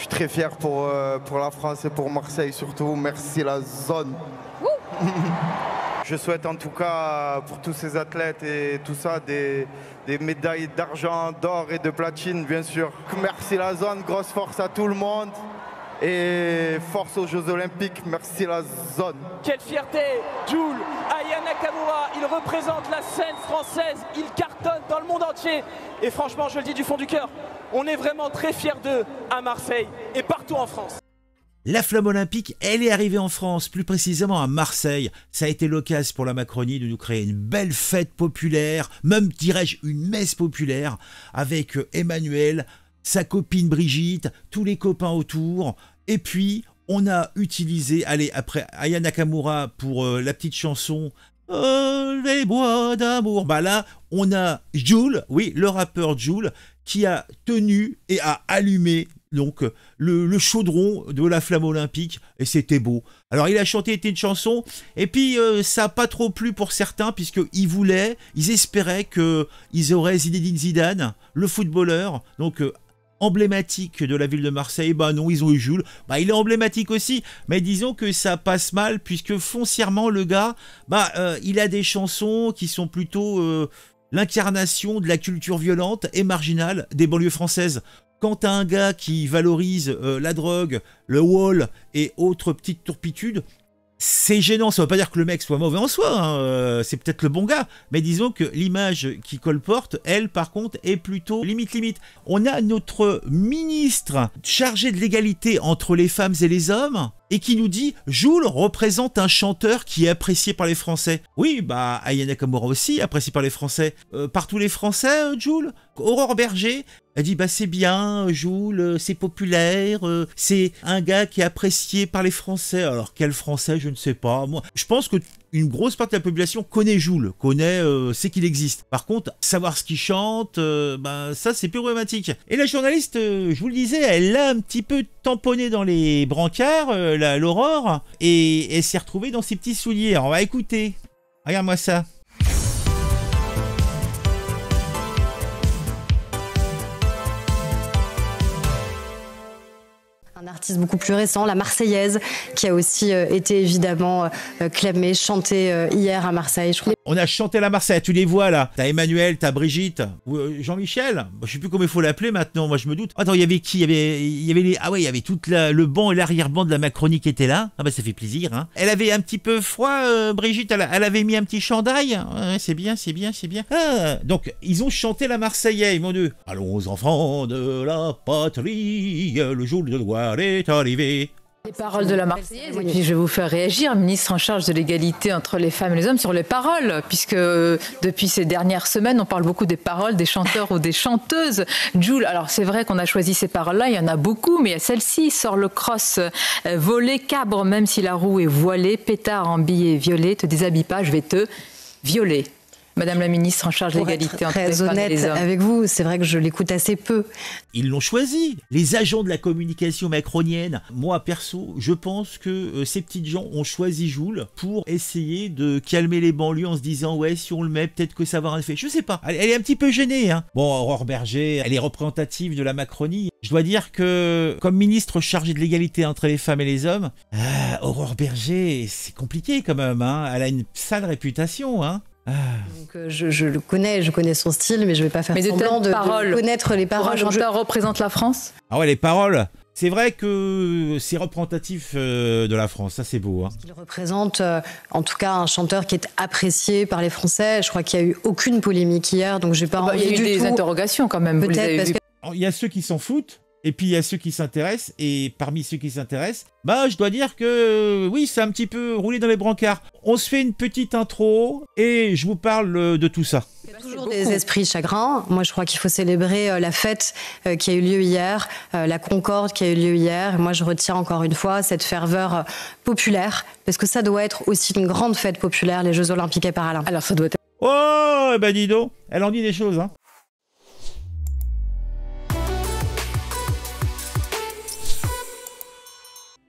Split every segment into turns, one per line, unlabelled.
Je suis très fier euh, pour, la France et pour Marseille surtout. Merci la zone. Je souhaite en tout cas pour tous ces athlètes et tout ça des, des médailles d'argent, d'or et de platine bien sûr. Merci la zone, grosse force à tout le monde et force aux Jeux Olympiques. Merci la zone. Quelle fierté, Jules Ayana Nakamura, il représente la scène française, il cartonne dans le monde entier. Et franchement, je le dis du fond du cœur, on est vraiment très fiers d'eux à Marseille et partout en France. La flamme olympique, elle est arrivée en France, plus précisément à Marseille. Ça a été l'occasion pour la Macronie de nous créer une belle fête populaire, même dirais-je une messe populaire, avec Emmanuel, sa copine Brigitte, tous les copains autour. Et puis, on a utilisé, allez, après Aya Nakamura pour euh, la petite chanson euh, Les bois d'amour. Bah là, on a Joule, oui, le rappeur Joule, qui a tenu et a allumé donc le, chaudron de la flamme olympique et c'était beau. Alors il a chanté une chanson et puis euh, ça n'a pas trop plu pour certains puisqu'ils voulaient, ils espéraient que ils auraient Zinedine Zidane, le footballeur, donc emblématique de la ville de Marseille, bah non, ils ont eu Jules, bah il est emblématique aussi, mais disons que ça passe mal puisque foncièrement le gars, bah euh, il a des chansons qui sont plutôt euh, l'incarnation de la culture violente et marginale des banlieues françaises. Quant à un gars qui valorise euh, la drogue, le wall et autres petites turpitudes, c'est gênant, ça veut pas dire que le mec soit mauvais en soi, hein, euh, c'est peut-être le bon gars, mais disons que l'image qui colporte, elle par contre, est plutôt limite limite. On a notre ministre chargé de l'égalité entre les femmes et les hommes, et qui nous dit Jules représente un chanteur qui est apprécié par les Français. Oui, bah Ayane Nakamura aussi apprécié par les Français. Euh, par tous les Français, euh, Jules, Aurore Berger, elle dit bah c'est bien, Jules, euh, c'est populaire, c'est un gars qui est apprécié par les Français. Alors quel Français, je ne sais pas. Moi, je pense que une grosse partie de la population connaît Joule, connaît, euh, sait qu'il existe. Par contre, savoir ce qu'il chante, euh, ben, ça c'est problématique. Et la journaliste, euh, je vous le disais, elle l'a un petit peu tamponné dans les brancards, euh, l'aurore, et elle s'est retrouvée dans ses petits souliers. Alors, on va écouter. Regarde-moi ça.
beaucoup plus récent, la Marseillaise, qui a aussi euh, été évidemment euh, clamée, chantée euh, hier à Marseille, je crois.
On a chanté la Marseillaise, tu les vois là. T'as Emmanuel, t'as Brigitte, Jean-Michel. Bah, je sais plus comment il faut l'appeler maintenant, moi je me doute. Attends, il y avait qui y avait, y avait les... Ah ouais, il y avait tout le banc et l'arrière-banc de la Macronie qui était là. Ah bah ça fait plaisir. Hein. Elle avait un petit peu froid, Brigitte, elle, avait mis un petit chandail. c'est bien, c'est bien, c'est bien. Ah, donc ils ont chanté la Marseillaise, mon dieu. Allons enfants de la patrie, le jour de gloire les
paroles de la Marseillaise. Et puis je vais vous faire réagir, ministre en charge de l'égalité entre les femmes et les hommes, sur les paroles, puisque euh, depuis ces dernières semaines, on parle beaucoup des paroles des chanteurs ou des chanteuses. Jules, alors c'est vrai qu'on a choisi ces paroles-là, il y en a beaucoup, mais il y a celle-ci sort le cross, euh, volé, cabre, même si la roue est voilée, pétard en billet violet, te déshabille pas, je vais te violer. Madame la ministre en charge de l'égalité entre les femmes et les hommes. Avec
vous, c'est vrai que je l'écoute assez peu. Ils l'ont choisi, les agents de la communication macronienne. Moi perso, je pense que euh, ces petites gens ont choisi Joule pour essayer de calmer les banlieues en se disant ouais si on le met peut-être que ça va avoir un effet. Je sais pas. Elle, est un petit peu gênée. Hein. Bon, Aurore Berger, elle est représentative de la Macronie. Je dois dire que comme ministre chargée de l'égalité entre les femmes et les hommes, euh, Aurore Berger, c'est compliqué quand même. Hein. Elle a une sale réputation. Hein. Ah. Donc, euh, je, le
connais, je connais son style, mais je vais pas faire mais semblant de, connaître les paroles. Pour chanteur représente la France
Ah ouais, les paroles c'est vrai que c'est représentatif euh, de la France, ça c'est beau. Hein. Il
représente euh, en tout cas un chanteur qui est apprécié par les Français. Je crois qu'il n'y a eu aucune polémique hier, donc j'ai pas ah bah, Il y a eu des interrogations quand même. Peut-être
Il y a ceux qui s'en foutent, et puis il y a ceux qui s'intéressent, et parmi ceux qui s'intéressent, bah je dois dire que oui, c'est un petit peu roulé dans les brancards. On se fait une petite intro et je vous parle euh, de tout ça. Il y
a Toujours des esprits chagrins. Moi, je crois qu'il faut célébrer euh, la fête euh, qui a eu lieu hier, la concorde qui a eu lieu hier. moi, je retiens encore une fois cette ferveur populaire, parce que ça doit être aussi une grande fête populaire, les Jeux Olympiques et Paralympiques. Alors, ça doit être.
Oh, eh ben dis elle en dit des choses. Hein.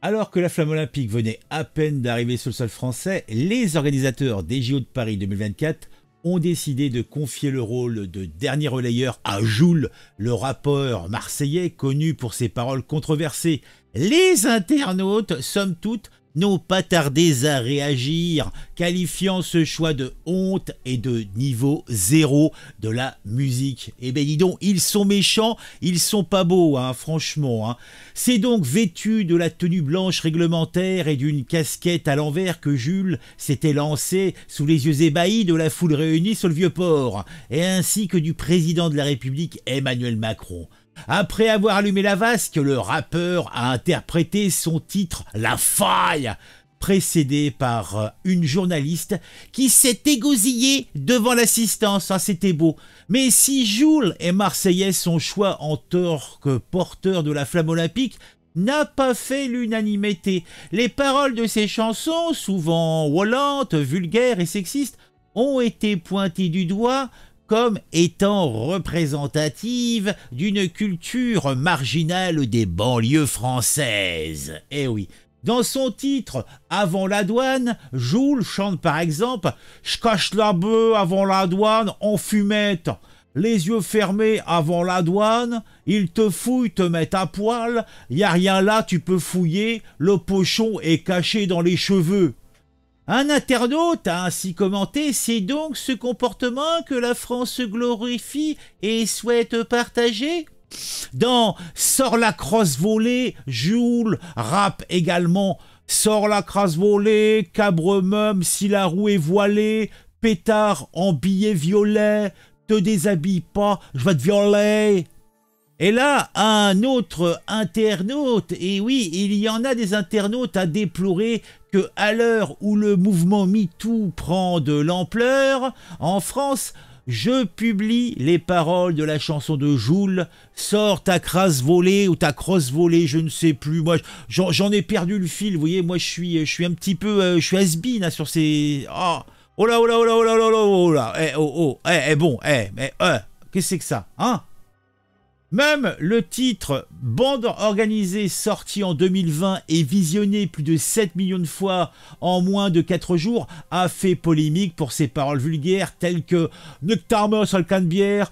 Alors que la flamme olympique venait à peine d'arriver sur le sol français, les organisateurs des JO de Paris 2024 ont décidé de confier le rôle de dernier relayeur à Joule, le rappeur marseillais connu pour ses paroles controversées. Les internautes, somme toute, n'ont pas tardé à réagir, qualifiant ce choix de honte et de niveau zéro de la musique. Eh ben dis donc, ils sont méchants, ils sont pas beaux, hein, franchement. Hein. C'est donc vêtu de la tenue blanche réglementaire et d'une casquette à l'envers que Jules s'était lancé sous les yeux ébahis de la foule réunie sur le vieux port, et ainsi que du président de la République Emmanuel Macron. Après avoir allumé la vasque, le rappeur a interprété son titre La Faille, précédé par euh, une journaliste qui s'est égosillée devant l'assistance. Ah, c'était beau. Mais si Jules est marseillais, son choix en tant que porteur de la flamme olympique n'a pas fait l'unanimité. Les paroles de ses chansons, souvent volantes, vulgaires et sexistes, ont été pointées du doigt, comme étant représentative d'une culture marginale des banlieues françaises. Eh oui. Dans son titre Avant la douane, Joule chante par exemple Je cache la bœuf avant la douane en fumette. Les yeux fermés avant la douane, ils te fouillent, te mettent à poil, y a rien là, tu peux fouiller, le pochon est caché dans les cheveux. Un internaute a ainsi commenté, c'est donc ce comportement que la France glorifie et souhaite partager Dans Sors la crosse volée, Joule rappe également Sors la crosse volée, cabre même si la roue est voilée, pétard en billet violet, te déshabille pas, je vais te violer. Et là, un autre internaute, et oui, il y en a des internautes à déplorer que à l'heure où le mouvement MeToo prend de l'ampleur, en France, je publie les paroles de la chanson de Joule, sors ta crasse volée ou ta crosse volée, je ne sais plus. Moi, j'en ai perdu le fil, vous voyez, moi je suis, je suis un petit peu, euh, je suis has hein, sur ces... Ah. Oh, oh là, oh là, oh là, oh là, oh là, oh là, eh, oh, oh, eh, eh bon, eh, mais, eh, qu'est-ce que c'est que ça, hein même le titre Bande organisée sorti en 2020 et visionné plus de 7 millions de fois en moins de 4 jours a fait polémique pour ses paroles vulgaires telles que Ne sur le can bière,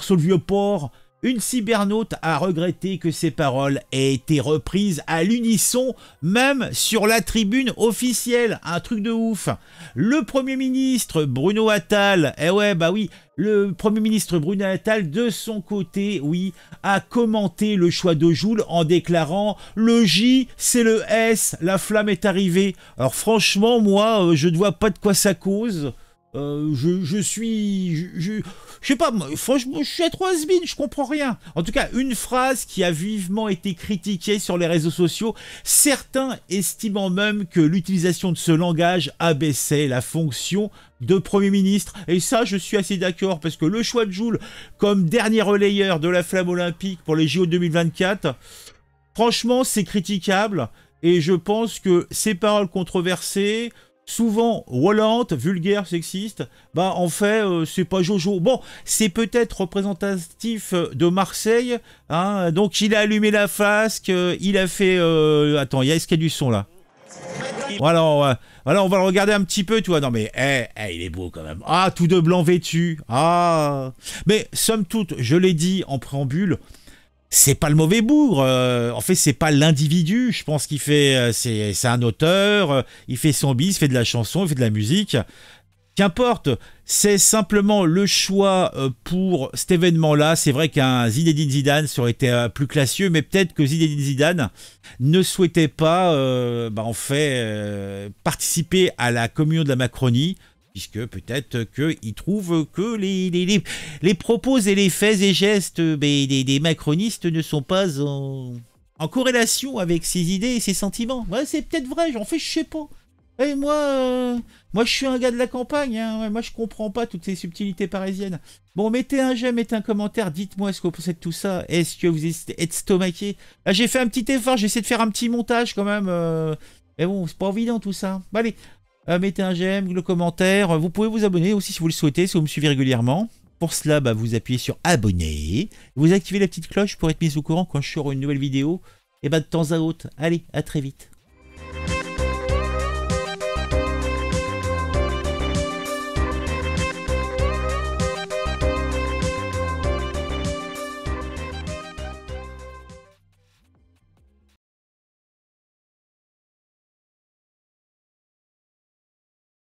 sur le vieux porc ». Une cybernaute a regretté que ses paroles aient été reprises à l'unisson, même sur la tribune officielle. Un truc de ouf. Le Premier ministre Bruno Attal, eh ouais, bah oui, le Premier ministre Bruno Attal, de son côté, oui, a commenté le choix de Joule en déclarant Le J, c'est le S, la flamme est arrivée. Alors franchement, moi, euh, je ne vois pas de quoi ça cause. Euh, je, suis. Je, sais pas, franchement, je suis à trois je comprends rien. En tout cas, une phrase qui a vivement été critiquée sur les réseaux sociaux, certains estimant même que l'utilisation de ce langage abaissait la fonction de Premier ministre. Et ça, je suis assez d'accord, parce que le choix de Jules comme dernier relayeur de la flamme olympique pour les JO 2024, franchement, c'est critiquable. Et je pense que ces paroles controversées souvent roulante, vulgaire, sexiste, bah en fait euh, c'est pas Jojo. Bon, c'est peut-être représentatif euh, de Marseille, hein, donc il a allumé la flasque, euh, il a fait... attends, il y a, est-ce qu'il y a du son là voilà on, va, on, va, le regarder un petit peu, tu vois. Non, mais eh, eh, il est beau quand même. Ah, tout de blanc vêtu. Ah. Mais somme toute, je l'ai dit en préambule, c'est pas le mauvais bourg. Euh, en fait, c'est pas l'individu. Je pense qu'il fait, euh, c'est, un auteur. Euh, il fait son bis, il fait de la chanson, il fait de la musique. Qu'importe, c'est simplement le choix pour cet événement-là. C'est vrai qu'un Zinedine Zidane serait plus classieux, mais peut-être que Zinedine Zidane ne souhaitait pas, bah, en fait, participer à la communion de la Macronie puisque peut-être qu'ils trouvent que les, les, propos et les faits et gestes des, macronistes ne sont pas en, corrélation avec ses idées et ses sentiments. Ouais, c'est peut-être vrai, j'en fais je sais pas. Et moi, euh, moi je suis un gars de la campagne, hein. moi je comprends pas toutes ces subtilités parisiennes. Bon, mettez un j'aime, mettez un commentaire, dites-moi ce que vous pensez de tout ça. Est-ce que vous êtes stomaqué Là, ah, j'ai fait un petit effort, j'ai essayé de faire un petit montage quand même. Euh. Mais bon, c'est pas évident tout ça. allez, euh, mettez un j'aime, le commentaire. Vous pouvez vous abonner aussi si vous le souhaitez, si vous me suivez régulièrement. Pour cela, bah, vous appuyez sur abonner. Vous activez la petite cloche pour être mis au courant quand je sors une nouvelle vidéo. Et bah de temps à autre. Allez, à très vite.